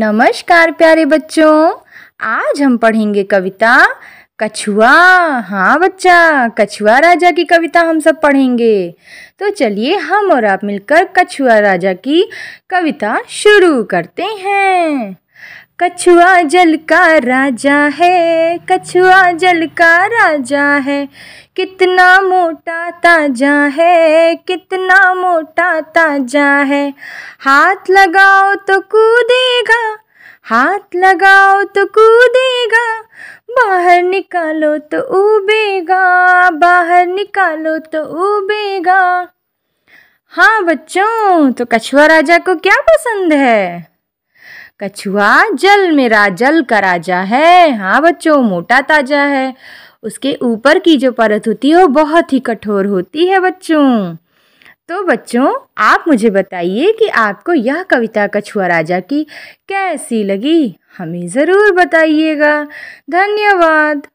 नमस्कार प्यारे बच्चों आज हम पढ़ेंगे कविता कछुआ हाँ बच्चा कछुआ राजा की कविता हम सब पढ़ेंगे तो चलिए हम और आप मिलकर कछुआ राजा की कविता शुरू करते हैं कछुआ जल का राजा है कछुआ जल का राजा है कितना मोटा ताजा है कितना मोटा ताजा है हाथ लगाओ तो कूदेगा हाथ लगाओ तो कूदेगा बाहर निकालो तो उबेगा बाहर निकालो तो उबेगा हाँ बच्चों तो कछुआ राजा को क्या पसंद है कछुआ जल मेरा जल का राजा है हाँ बच्चों मोटा ताजा है उसके ऊपर की जो परत होती है वो बहुत ही कठोर होती है बच्चों तो बच्चों आप मुझे बताइए कि आपको यह कविता कछुआ राजा की कैसी लगी हमें ज़रूर बताइएगा धन्यवाद